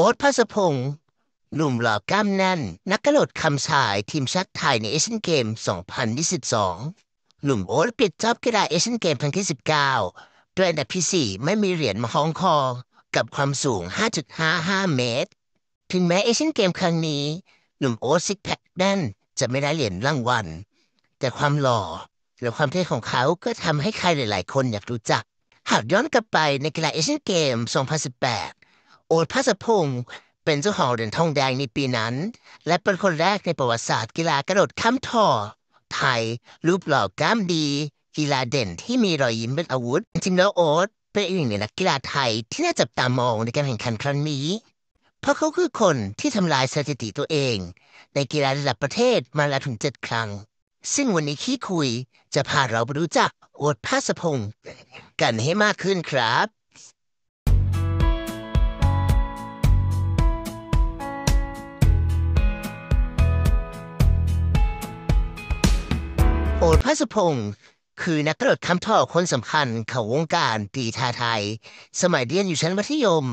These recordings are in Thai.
โอ๊ตพัสพงศ์หนุ่มหล่อกล้ามแน่น นักกระโดดคำชายทีมชาติไทยในเอเชียนเกม 2022หนุ่มโอ๊ตปิดจอบกีฬาเอเชียนเกมทั้งที่19ด้วยอันดับที่4ไม่มีเหรียญมาฮ่องคอกับความสูง 5.55 เมตร ถึงแม้เอเชียนเกมครั้งนี้หนุ่มโอ๊ตซิกแพคแน่นจะไม่ได้เหรียญรางวัล แต่ความหล่อและความเท่ของเขาก็ทำให้ใครหลายๆคนอยากรู้จัก หากย้อนกลับไปในกีฬาเอเชียนเกม 2018โอดพัสพงศ์เป็นเจ้าของเหรียญทองแดงในปีนั้น และเป็นคนแรกในประวัติศาสตร์ กีฬากระโดดข้ามท่อไทย รูปหล่อกล้ามดี กีฬาเด่นที่มีรอยยิ้มเป็นอาวุธ จริงแล้วโอ๊ตเป็นอีกหนึ่งในนักกีฬาไทยที่น่าจับตามองในการแข่งขันครั้งนี้ เพราะเขาคือคนที่ทำลายสถิติตัวเอง ในกีฬาระดับประเทศมาแล้วถึงเจ็ดครั้ง ซึ่งวันนี้ขี้คุยจะพาเราไปรู้จักโอ๊ตภาสพงศ์กันให้มากขึ้นครับโอดพรสพงศ์คือนักกระโดดข้ามท่อคนสำคัญของวงการกีฬาไทย สมัยเรียนอยู่ชั้นมัธยม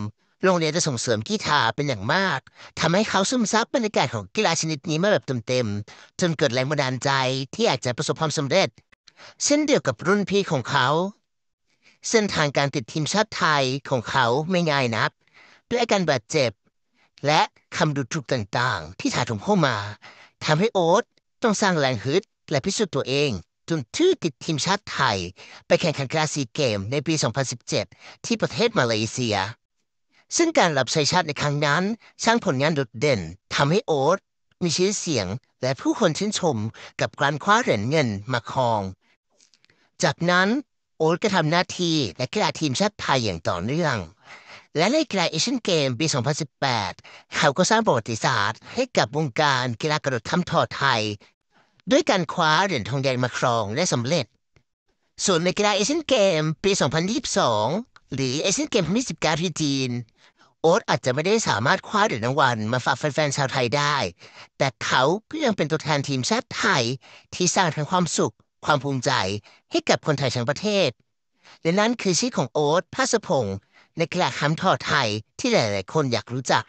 โรงเรียนจะส่งเสริมกีฬาเป็นอย่างมาก ทำให้เขาซึมซับบรรยากาศของกีฬาชนิดนี้มาแบบเต็มๆจนเกิดแรงบันดาลใจที่อยากจะประสบความสำเร็จเช่นเดียวกับรุ่นพี่ของเขา เส้นทางการติดทีมชาติไทยของเขาไม่ง่ายนักด้วยอาการบาดเจ็บและคำดูถูกต่างๆ ที่ถาถมเข้ามาทำให้โอ๊ตต้องสร้างแรงฮึดและพิสูจน์ตัวเองจนทื่อติดทีมชาติไทย ไปแข่งขันกีฬาซีเกมในปี 2017 ที่ประเทศมาเลเซีย ซึ่งการรับใช้ชาติในครั้งนั้น สร้างผลงานโดดเด่นทำให้โอ๊ตมีชื่อเสียง และผู้คนชื่นชมกับการคว้าเหรียญเงินมาครอง จากนั้น โอ๊ตก็ทำหน้าที่และกีฬาทีมชาติไทยอย่างต่อเนื่อง และในกีฬาเอเชียนเกมปี 2018 เขาก็สร้างประวัติศาสตร์ ให้กับวงการกีฬากระโดดข้ามอไทยด้วยการคว้าเหรียญทองแดงมาครองได้สำเร็จ ส่วนในกีฬาเอเชียนเกมปี2022หรือเอเชียนเกม2019ที่จีน โอ๊ตอาจจะไม่ได้สามารถคว้าเหรียญรางวัลมาฝากแฟนๆชาวไทยได้ แต่เขาก็ยังเป็นตัวแทนทีมชาติไทยที่สร้างทั้งความสุข ความภูมิใจให้กับคนไทยทั้งประเทศ และนั่นคือชื่อของโอ๊ตภัสพงศ์ในกีฬาคำทอไทยที่หลายๆคนอยากรู้จัก